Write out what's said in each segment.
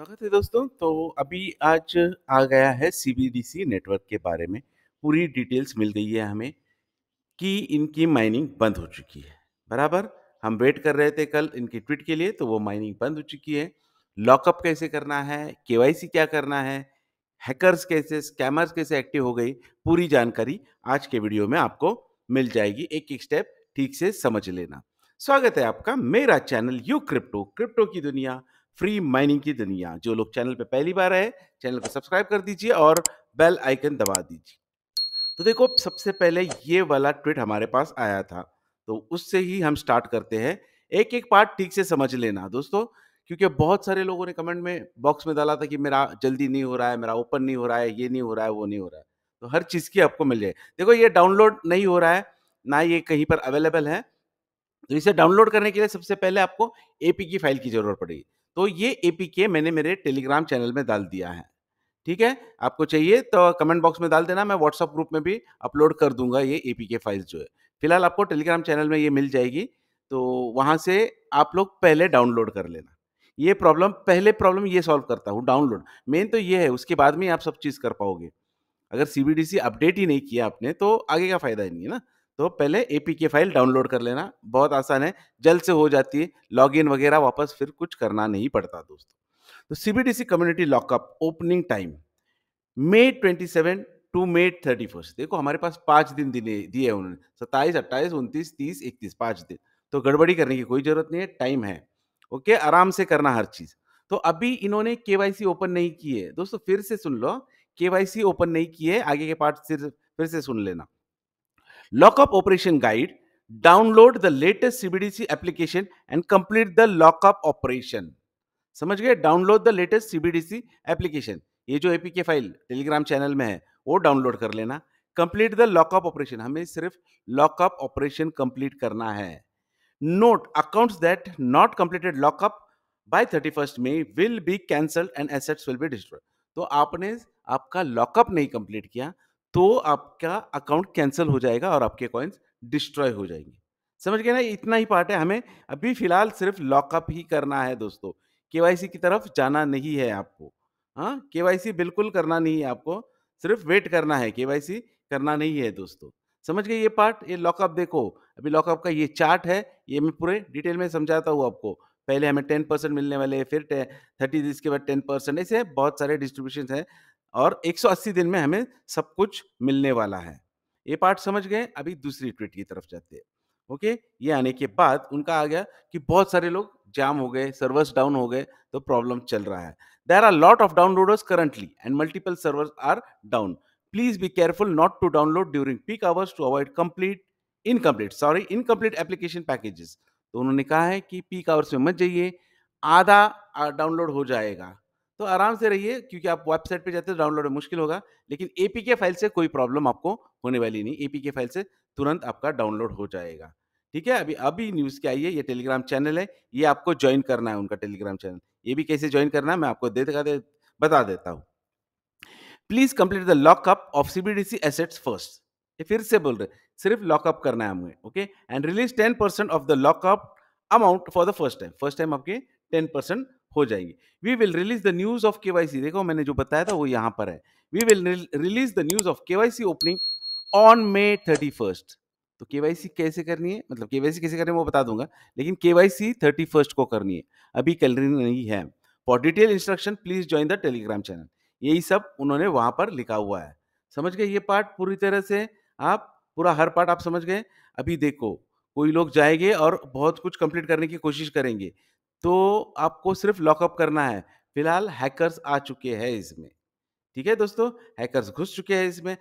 स्वागत है दोस्तों तो अभी आज आ गया है सीबीडीसी नेटवर्क के बारे में पूरी डिटेल्स मिल गई है हमें कि इनकी माइनिंग बंद हो चुकी है बराबर हम वेट कर रहे थे कल इनके ट्वीट के लिए तो वो माइनिंग बंद हो चुकी है लॉकअप कैसे करना है के क्या करना है हैकर्स कैसे स्कैमर्स कैसे एक्टिव हो गई पूरी जानकारी आज के वीडियो में आपको मिल जाएगी एक एक स्टेप ठीक से समझ लेना स्वागत है आपका मेरा चैनल यू क्रिप्टो क्रिप्टो की दुनिया फ्री माइनिंग की दुनिया जो लोग चैनल पे पहली बार आए चैनल को सब्सक्राइब कर दीजिए और बेल आइकन दबा दीजिए तो देखो सबसे पहले ये वाला ट्वीट हमारे पास आया था तो उससे ही हम स्टार्ट करते हैं एक एक पार्ट ठीक से समझ लेना दोस्तों क्योंकि बहुत सारे लोगों ने कमेंट में बॉक्स में डाला था कि मेरा जल्दी नहीं हो रहा है मेरा ओपन नहीं हो रहा है ये नहीं हो रहा है वो नहीं हो रहा है तो हर चीज़ की आपको मिल जाए देखो ये डाउनलोड नहीं हो रहा है ना ये कहीं पर अवेलेबल है तो इसे डाउनलोड करने के लिए सबसे पहले आपको एपी की फाइल की जरूरत पड़ेगी तो ये एपीके मैंने मेरे टेलीग्राम चैनल में डाल दिया है ठीक है आपको चाहिए तो कमेंट बॉक्स में डाल देना मैं व्हाट्सअप ग्रुप में भी अपलोड कर दूंगा ये एपीके फाइल्स जो है फिलहाल आपको टेलीग्राम चैनल में ये मिल जाएगी तो वहाँ से आप लोग पहले डाउनलोड कर लेना ये प्रॉब्लम पहले प्रॉब्लम ये सॉल्व करता हूँ डाउनलोड मेन तो ये है उसके बाद में आप सब चीज़ कर पाओगे अगर सी अपडेट ही नहीं किया आपने तो आगे का फ़ायदा ही नहीं है ना तो पहले ए के फाइल डाउनलोड कर लेना बहुत आसान है जल्द से हो जाती है लॉग इन वगैरह वापस फिर कुछ करना नहीं पड़ता दोस्तों तो C B C community lockup opening time May twenty seven to May thirty first देखो हमारे पास पाँच दिन दिए दिए हैं उन्होंने सत्ताईस अट्ठाईस उनतीस तीस इकतीस पाँच दिन तो गड़बड़ी करने की कोई ज़रूरत नहीं है टाइम है ओके आराम से करना हर चीज़ तो अभी इन्होंने के ओपन नहीं की है दोस्तों फिर से सुन लो के ओपन नहीं किए आगे के पार्ट सिर्फ फिर से सुन लेना Lockup operation guide, download the latest CBDC application and complete the lockup operation. समझ गए download the latest CBDC application ये जो एपीके फाइल टेलीग्राम चैनल में है वो डाउनलोड कर लेना कंप्लीट द लॉकअप ऑपरेशन हमें सिर्फ लॉकअप ऑपरेशन कंप्लीट करना है note accounts that not completed lockup by thirty first में will be cancelled and assets will be destroy तो आपने आपका लॉकअप नहीं कंप्लीट किया तो आपका अकाउंट कैंसिल हो जाएगा और आपके कॉइन्स डिस्ट्रॉय हो जाएंगे समझ गए ना इतना ही पार्ट है हमें अभी फिलहाल सिर्फ लॉकअप ही करना है दोस्तों के की तरफ जाना नहीं है आपको हाँ के बिल्कुल करना नहीं है आपको सिर्फ वेट करना है के करना नहीं है दोस्तों समझ गए ये पार्ट ये लॉकअप देखो अभी लॉकअप का ये चार्ट है ये मैं पूरे डिटेल में समझाता हूँ आपको पहले हमें टेन परसेंट मिलने वाले फिर थर्टी डेज के बाद टेन परसेंट ऐसे बहुत सारे डिस्ट्रीब्यूशन हैं और 180 दिन में हमें सब कुछ मिलने वाला है ये पार्ट समझ गए अभी दूसरी ट्वीट की तरफ जाते हैं ओके ये आने के बाद उनका आ गया कि बहुत सारे लोग जाम हो गए सर्वर्स डाउन हो गए तो प्रॉब्लम चल रहा है there are lot of downloaders currently and multiple servers are down please be careful not to download during peak hours to avoid complete incomplete sorry incomplete application packages तो उन्होंने कहा है कि पीक आवर्स में मत जाइए आधा डाउनलोड हो जाएगा तो आराम से रहिए क्योंकि आप वेबसाइट पे जाते हैं डाउनलोड मुश्किल होगा लेकिन एपीके फाइल से कोई प्रॉब्लम आपको होने वाली नहीं एपीके फाइल से तुरंत आपका डाउनलोड हो जाएगा ठीक है अभी अभी न्यूज़ के आई है ये टेलीग्राम चैनल है ये आपको ज्वाइन करना है उनका टेलीग्राम चैनल ये भी कैसे ज्वाइन करना है मैं आपको दे दिखा दे बता देता हूँ please complete the lockup of CBDC assets first ये फिर से बोल रहे सिर्फ लॉकअप करना है हमें okay and release ten percent of the lockup amount for the first time first time आपके टेन परसेंट हो जाएंगे we will release the news of C देखो मैंने जो बताया था वो यहाँ पर है we will release the news of C opening on May thirty first तो सी कैसे करनी है मतलब सी कैसे करनी है वो बता दूंगा लेकिन सी थर्टी फर्स्ट को करनी है अभी कल नहीं है for detail instruction please join the Telegram channel यही सब उन्होंने वहां पर लिखा हुआ है समझ गए ये पार्ट पूरी तरह से आप पूरा हर पार्ट आप समझ गए अभी देखो कोई लोग जाएंगे और बहुत कुछ कंप्लीट करने की कोशिश करेंगे तो आपको सिर्फ लॉकअप करना है फिलहाल हैकर्स आ चुके हैं इसमें ठीक है दोस्तों हैकर्स घुस चुके हैं इसमें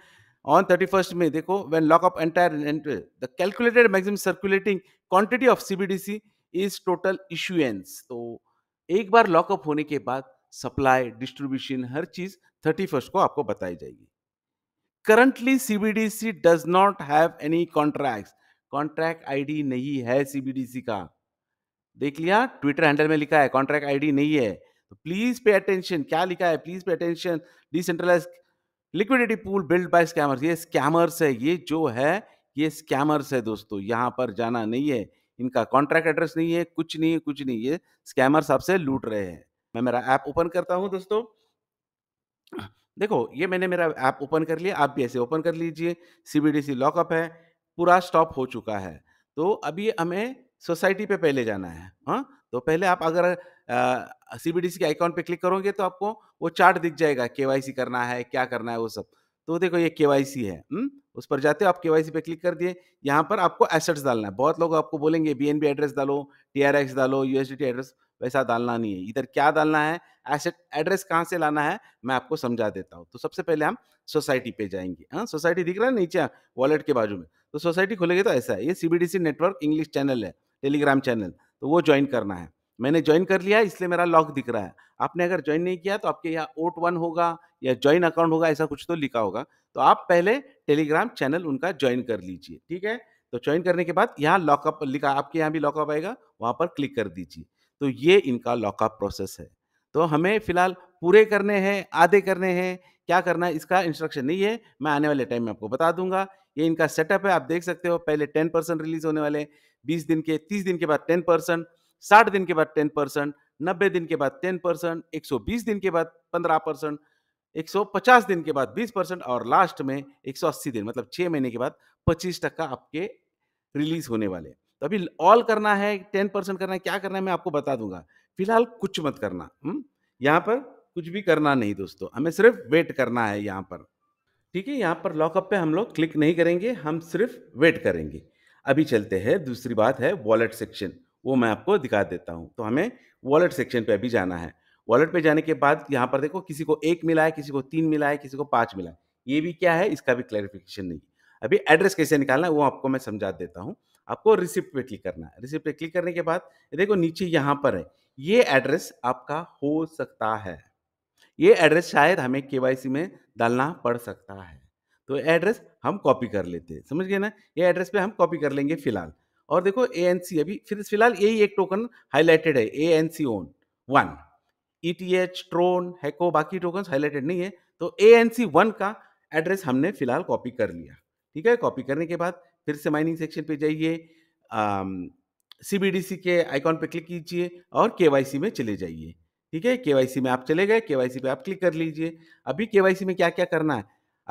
ऑन थर्टी फर्स्ट में देखो when lockup entire the calculated maximum circulating quantity of C is total issuance तो एक बार लॉकअप होने के बाद सप्लाई डिस्ट्रीब्यूशन हर चीज थर्टी फर्स्ट को आपको बताई जाएगी currently CBDC does not have any contract contract ID नहीं है सीबीडीसी का देख लिया ट्विटर हैंडल में लिखा है कॉन्ट्रैक्ट आईडी नहीं है तो प्लीज पे अटेंशन क्या लिखा है please pay attention decentralize liquidity pool build by scammers ये स्कैमर्स है ये जो है ये स्कैमर्स है दोस्तों यहाँ पर जाना नहीं है इनका कॉन्ट्रैक्ट एड्रेस नहीं है कुछ नहीं है कुछ नहीं ये स्कैमर्स आपसे लूट रहे हैं मैं मेरा ऐप ओपन करता हूँ दोस्तों देखो ये मैंने मेरा ऐप ओपन कर लिया आप भी ऐसे ओपन कर लीजिए C B D C lockup है पूरा स्टॉप हो चुका है तो अभी हमें सोसाइटी पे पहले जाना है हाँ तो पहले आप अगर सी बी डी सी के आइकॉन पे क्लिक करोगे तो आपको वो चार्ट दिख जाएगा के करना है क्या करना है वो सब तो देखो ये के है हुँ? उस पर जाते हो आप के पे क्लिक कर दिए यहाँ पर आपको एसेट्स डालना है बहुत लोग आपको बोलेंगे बी एड्रेस डालो टी डालो यू एड्रेस वैसा डालना नहीं है इधर क्या डालना है एसेट एड्रेस कहाँ से लाना है मैं आपको समझा देता हूँ तो सबसे पहले हम सोसाइटी पे जाएंगे हाँ सोसाइटी दिख रहा है नीचे वॉलेट के बाजू में तो सोसाइटी खुलेगी तो ऐसा है ये सी नेटवर्क इंग्लिश चैनल है टेलीग्राम चैनल तो वो ज्वाइन करना है मैंने ज्वाइन कर लिया इसलिए मेरा लॉक दिख रहा है आपने अगर ज्वाइन नहीं किया तो आपके यहाँ ओट वन होगा या ज्वाइन अकाउंट होगा ऐसा कुछ तो लिखा होगा तो आप पहले टेलीग्राम चैनल उनका ज्वाइन कर लीजिए ठीक है तो ज्वाइन करने के बाद यहाँ लॉकअप लिखा आपके यहाँ भी लॉकअप आएगा वहाँ पर क्लिक कर दीजिए तो ये इनका लॉकअप प्रोसेस है तो हमें फिलहाल पूरे करने हैं आधे करने हैं क्या करना है इसका इंस्ट्रक्शन नहीं है मैं आने वाले टाइम में आपको बता दूंगा ये इनका सेटअप है आप देख सकते हो पहले टेन परसेंट रिलीज होने वाले बीस दिन के तीस दिन के बाद टेन परसेंट साठ दिन के बाद टेन परसेंट नब्बे दिन के बाद टेन परसेंट एक सौ बीस दिन के बाद पंद्रह परसेंट एक सौ पचास दिन के बाद बीस परसेंट और लास्ट में एक सौ अस्सी दिन मतलब छः महीने के बाद पच्चीस टक्का आपके रिलीज होने वाले तो अभी ऑल करना है टेन परसेंट करना है क्या करना है मैं आपको बता दूंगा फिलहाल कुछ मत करना हम्म, यहाँ पर कुछ भी करना नहीं दोस्तों हमें सिर्फ वेट करना है यहाँ पर ठीक है यहाँ पर लॉकअप पे हम लोग क्लिक नहीं करेंगे हम सिर्फ वेट करेंगे अभी चलते हैं दूसरी बात है वॉलेट सेक्शन वो मैं आपको दिखा देता हूँ तो हमें वॉलेट सेक्शन पे अभी जाना है वॉलेट पे जाने के बाद यहाँ पर देखो किसी को एक मिला है किसी को तीन मिला है किसी को पाँच मिला है ये भी क्या है इसका भी क्लैरिफिकेशन नहीं अभी एड्रेस कैसे निकालना है वो आपको मैं समझा देता हूँ आपको रिसिप्ट पे क्लिक करना है रिसिप्ट पे क्लिक करने के बाद देखो नीचे यहाँ पर है ये एड्रेस आपका हो सकता है ये एड्रेस शायद हमें के में डालना पड़ सकता है तो एड्रेस हम कॉपी कर लेते हैं समझ गए ना ये एड्रेस पे हम कॉपी कर लेंगे फिलहाल और देखो ए एन सी अभी फिर फिलहाल यही एक टोकन हाईलाइटेड है A N C on one E T H Tron हैको बाकी टोकन हाईलाइटेड नहीं है तो ए एन सी वन का एड्रेस हमने फिलहाल कॉपी कर लिया ठीक है कॉपी करने के बाद फिर से माइनिंग सेक्शन पे जाइए सी बी डी सी के आइकॉन पे क्लिक कीजिए और के वाई सी में चले जाइए ठीक है केवाईसी में आप चले गए केवाईसी पे आप क्लिक कर लीजिए अभी केवाईसी में क्या क्या करना है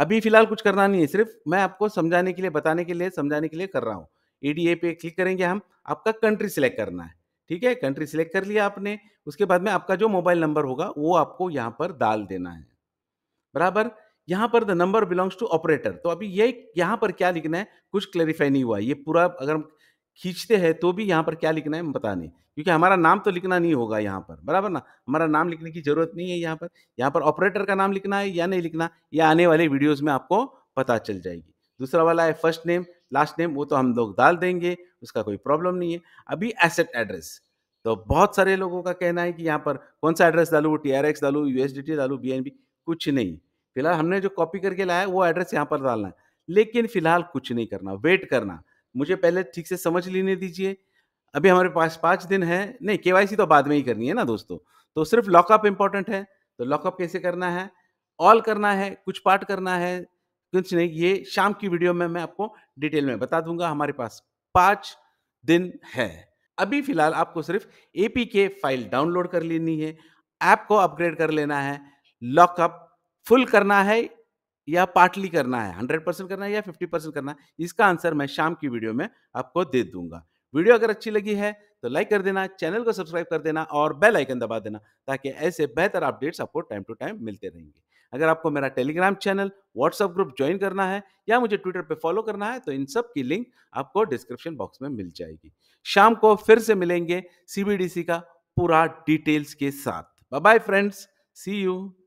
अभी फिलहाल कुछ करना नहीं है सिर्फ मैं आपको समझाने के लिए बताने के लिए समझाने के लिए कर रहा हूँ ईडीए पे क्लिक करेंगे हम आपका कंट्री सिलेक्ट करना है ठीक है कंट्री सिलेक्ट कर लिया आपने उसके बाद में आपका जो मोबाइल नंबर होगा वो आपको यहाँ पर डाल देना है बराबर यहाँ पर the number belongs to operator तो अभी ये यहाँ पर क्या लिखना है कुछ क्लैरिफाई नहीं हुआ ये पूरा अगर खींचते हैं तो भी यहाँ पर क्या लिखना है बता नहीं क्योंकि हमारा नाम तो लिखना नहीं होगा यहाँ पर बराबर ना हमारा नाम लिखने की जरूरत नहीं है यहाँ पर यहाँ पर ऑपरेटर का नाम लिखना है या नहीं लिखना ये आने वाले वीडियोज़ में आपको पता चल जाएगी दूसरा वाला है फर्स्ट नेम लास्ट नेम वो तो हम लोग डाल देंगे उसका कोई प्रॉब्लम नहीं है अभी एसेट एड्रेस तो बहुत सारे लोगों का कहना है कि यहाँ पर कौन सा एड्रेस डालू टी आर एक्स डालू यू एस डी टी डालू बी एन बी कुछ नहीं फिलहाल हमने जो कॉपी करके लाया है वो एड्रेस यहाँ पर डालना है लेकिन फिलहाल कुछ नहीं करना वेट करना मुझे पहले ठीक से समझ लेने दीजिए अभी हमारे पास पाँच दिन है नहीं के तो बाद में ही करनी है ना दोस्तों तो सिर्फ लॉकअप इंपॉर्टेंट है तो लॉकअप कैसे करना है ऑल करना है कुछ पार्ट करना है कुछ नहीं ये शाम की वीडियो में मैं आपको डिटेल में बता दूंगा हमारे पास पाँच दिन है अभी फिलहाल आपको सिर्फ ए फाइल डाउनलोड कर लेनी है ऐप को अपग्रेड कर लेना है लॉकअप फुल करना है या पार्टली करना है हंड्रेड परसेंट करना है या फिफ्टी परसेंट करना है इसका आंसर मैं शाम की वीडियो में आपको दे दूंगा वीडियो अगर अच्छी लगी है तो लाइक कर देना चैनल को सब्सक्राइब कर देना और बेल आइकन दबा देना ताकि ऐसे बेहतर अपडेट्स आपको टाइम टू टाइम मिलते रहेंगे अगर आपको मेरा Telegram channel WhatsApp group join करना है या मुझे ट्विटर पर फॉलो करना है तो इन सब की लिंक आपको डिस्क्रिप्शन बॉक्स में मिल जाएगी शाम को फिर से मिलेंगे सी का पूरा डिटेल्स के साथ बाय फ्रेंड्स सी यू